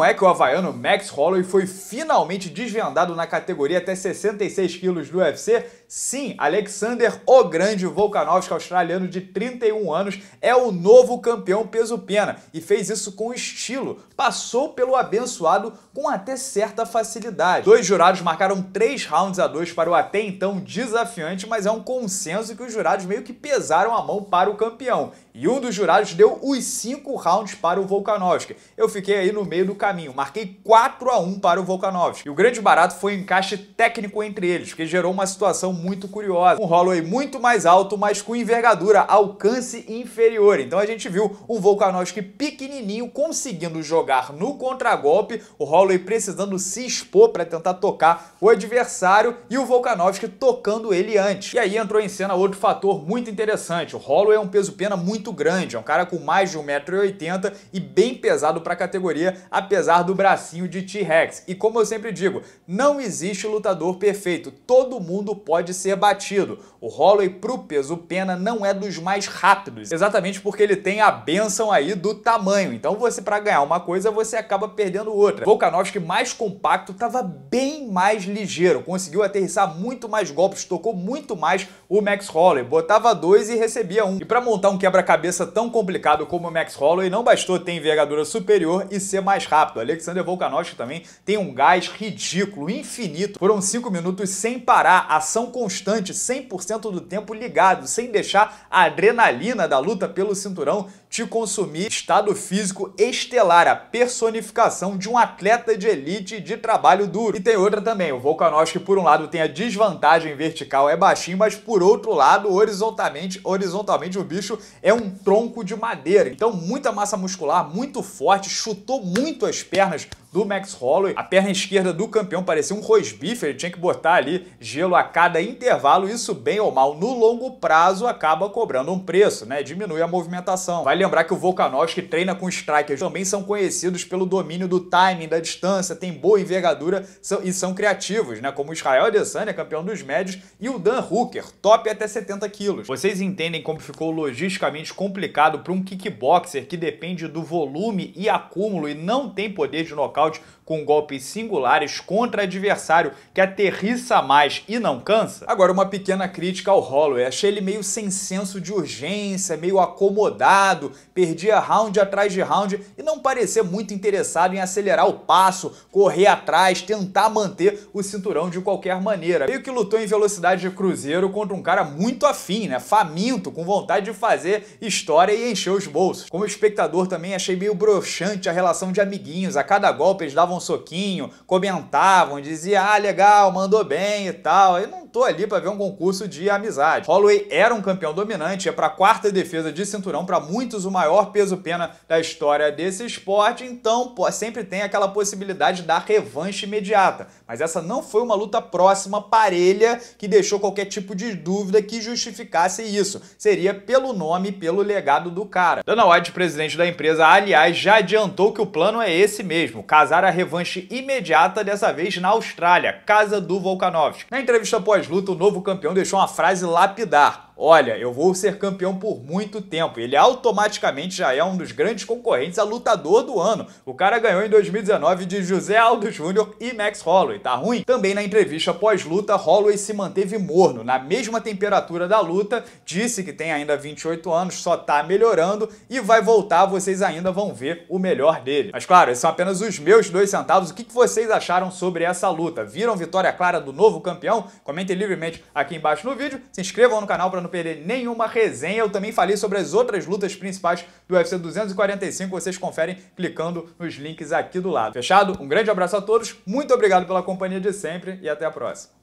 não é que o havaiano Max Holloway foi finalmente desvendado na categoria até 66 quilos do UFC? Sim, Alexander O Grande Volkanovski, australiano de 31 anos, é o novo campeão peso-pena e fez isso com estilo. Passou pelo abençoado com até certa facilidade. Dois jurados marcaram três rounds a dois para o até então desafiante, mas é um consenso que os jurados meio que pesaram a mão para o campeão. E um dos jurados deu os cinco rounds para o Volkanovski. Eu fiquei aí no meio do caminho, marquei 4 a 1 para o Volkanovski. E o grande barato foi o encaixe técnico entre eles, que gerou uma situação muito curiosa. Um Holloway muito mais alto, mas com envergadura, alcance inferior. Então a gente viu um Volkanovski pequenininho conseguindo jogar no contragolpe, o Holloway precisando se expor para tentar tocar o adversário e o Volkanovski tocando ele antes. E aí entrou em cena outro fator muito interessante. O Holloway é um peso pena muito muito grande, é um cara com mais de 1,80m e bem pesado para a categoria, apesar do bracinho de T-Rex. E como eu sempre digo, não existe lutador perfeito, todo mundo pode ser batido. O Holloway pro peso pena não é dos mais rápidos, exatamente porque ele tem a benção aí do tamanho. Então você para ganhar uma coisa, você acaba perdendo outra. Volkanovski mais compacto estava bem mais ligeiro, conseguiu aterrissar muito mais golpes, tocou muito mais o Max Holloway, botava dois e recebia um. E para montar um quebra cabeça tão complicado como o Max Holloway, não bastou ter envergadura superior e ser mais rápido. Alexander Volkanovski também tem um gás ridículo, infinito. Foram cinco minutos sem parar, ação constante, 100% do tempo ligado, sem deixar a adrenalina da luta pelo cinturão te consumir, estado físico estelar, a personificação de um atleta de elite de trabalho duro. E tem outra também, o Volkanovski por um lado tem a desvantagem vertical, é baixinho, mas por outro lado, horizontalmente, horizontalmente o bicho é um tronco de madeira. Então muita massa muscular, muito forte, chutou muito as pernas do Max Holloway. A perna esquerda do campeão parecia um rosbife, ele tinha que botar ali gelo a cada intervalo. Isso, bem ou mal, no longo prazo acaba cobrando um preço, né? Diminui a movimentação. Vai lembrar que o Volkanovski treina com strikers, também são conhecidos pelo domínio do timing, da distância, tem boa envergadura são, e são criativos, né? Como o Israel Adesanya, campeão dos médios, e o Dan Hooker, top até 70 quilos. Vocês entendem como ficou logisticamente complicado para um kickboxer que depende do volume e acúmulo e não tem poder de nocaute nocaute com golpes singulares contra adversário que aterrissa mais e não cansa? Agora, uma pequena crítica ao Holloway. Achei ele meio sem senso de urgência, meio acomodado, perdia round atrás de round e não parecia muito interessado em acelerar o passo, correr atrás, tentar manter o cinturão de qualquer maneira. Meio que lutou em velocidade de cruzeiro contra um cara muito afim, né? Faminto, com vontade de fazer história e encher os bolsos. Como espectador também achei meio broxante a relação de amiguinhos. A cada golpe golpes, davam um soquinho, comentavam, diziam, ah, legal, mandou bem e tal. eu não tô ali para ver um concurso de amizade. Holloway era um campeão dominante, é para a quarta defesa de cinturão, para muitos o maior peso-pena da história desse esporte, então pô, sempre tem aquela possibilidade da revanche imediata. Mas essa não foi uma luta próxima, parelha, que deixou qualquer tipo de dúvida que justificasse isso. Seria pelo nome e pelo legado do cara. Dana White, presidente da empresa, aliás, já adiantou que o plano é esse mesmo, casar a revanche imediata, dessa vez na Austrália, casa do Volkanovski. Na entrevista pós pós-luta, o novo campeão deixou uma frase lapidar olha, eu vou ser campeão por muito tempo. Ele automaticamente já é um dos grandes concorrentes a lutador do ano. O cara ganhou em 2019 de José Aldo Jr. e Max Holloway, tá ruim? Também na entrevista pós-luta, Holloway se manteve morno, na mesma temperatura da luta, disse que tem ainda 28 anos, só tá melhorando e vai voltar, vocês ainda vão ver o melhor dele. Mas claro, esses são apenas os meus dois centavos. O que vocês acharam sobre essa luta? Viram vitória clara do novo campeão? Comentem livremente aqui embaixo no vídeo, se inscrevam no canal para não perder nenhuma resenha. Eu também falei sobre as outras lutas principais do UFC 245, vocês conferem clicando nos links aqui do lado. Fechado? Um grande abraço a todos, muito obrigado pela companhia de sempre e até a próxima.